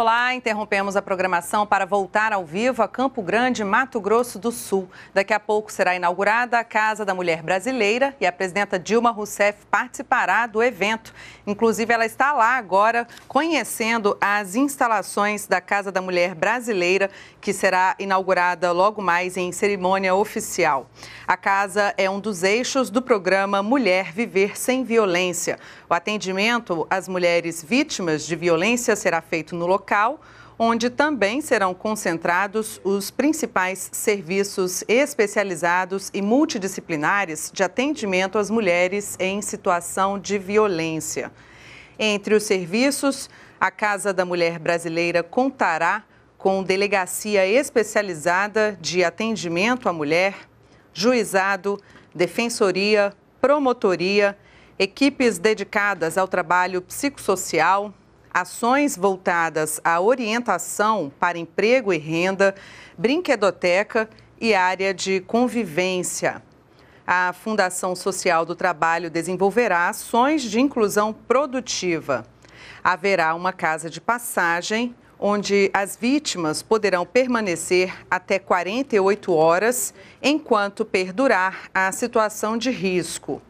Olá, interrompemos a programação para voltar ao vivo a Campo Grande, Mato Grosso do Sul. Daqui a pouco será inaugurada a Casa da Mulher Brasileira e a presidenta Dilma Rousseff participará do evento. Inclusive, ela está lá agora conhecendo as instalações da Casa da Mulher Brasileira, que será inaugurada logo mais em cerimônia oficial. A casa é um dos eixos do programa Mulher Viver Sem Violência. O atendimento às mulheres vítimas de violência será feito no local local, onde também serão concentrados os principais serviços especializados e multidisciplinares de atendimento às mulheres em situação de violência. Entre os serviços, a Casa da Mulher Brasileira contará com delegacia especializada de atendimento à mulher, juizado, defensoria, promotoria, equipes dedicadas ao trabalho psicossocial, ações voltadas à orientação para emprego e renda, brinquedoteca e área de convivência. A Fundação Social do Trabalho desenvolverá ações de inclusão produtiva. Haverá uma casa de passagem onde as vítimas poderão permanecer até 48 horas enquanto perdurar a situação de risco.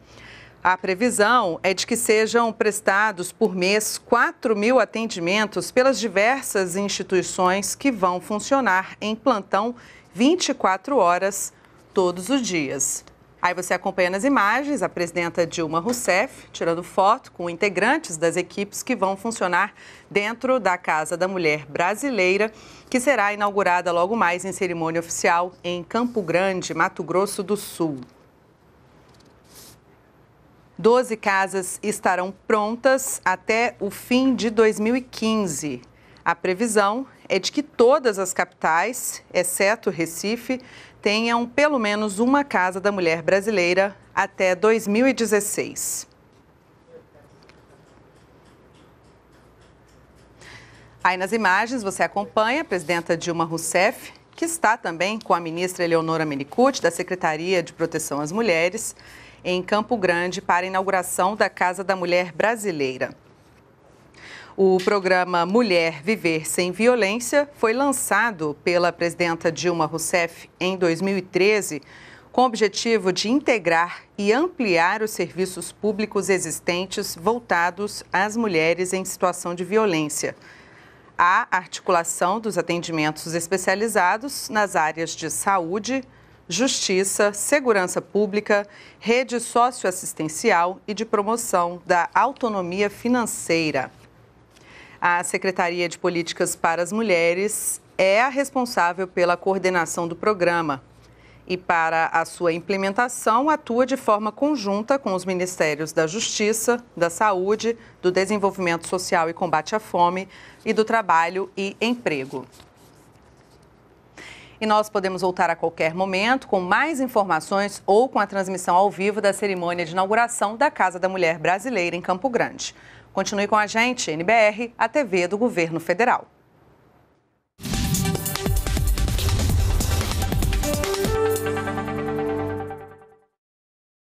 A previsão é de que sejam prestados por mês 4 mil atendimentos pelas diversas instituições que vão funcionar em plantão 24 horas todos os dias. Aí você acompanha nas imagens a presidenta Dilma Rousseff tirando foto com integrantes das equipes que vão funcionar dentro da Casa da Mulher Brasileira, que será inaugurada logo mais em cerimônia oficial em Campo Grande, Mato Grosso do Sul. Doze casas estarão prontas até o fim de 2015. A previsão é de que todas as capitais, exceto Recife, tenham pelo menos uma casa da mulher brasileira até 2016. Aí nas imagens você acompanha a presidenta Dilma Rousseff, que está também com a ministra Eleonora Menicucci, da Secretaria de Proteção às Mulheres, em Campo Grande para a inauguração da Casa da Mulher Brasileira. O programa Mulher Viver Sem Violência foi lançado pela presidenta Dilma Rousseff em 2013, com o objetivo de integrar e ampliar os serviços públicos existentes voltados às mulheres em situação de violência. A articulação dos atendimentos especializados nas áreas de saúde, Justiça, Segurança Pública, Rede Socioassistencial e de Promoção da Autonomia Financeira. A Secretaria de Políticas para as Mulheres é a responsável pela coordenação do programa e, para a sua implementação, atua de forma conjunta com os Ministérios da Justiça, da Saúde, do Desenvolvimento Social e Combate à Fome e do Trabalho e Emprego e nós podemos voltar a qualquer momento com mais informações ou com a transmissão ao vivo da cerimônia de inauguração da Casa da Mulher Brasileira em Campo Grande. Continue com a gente, NBR, a TV do Governo Federal.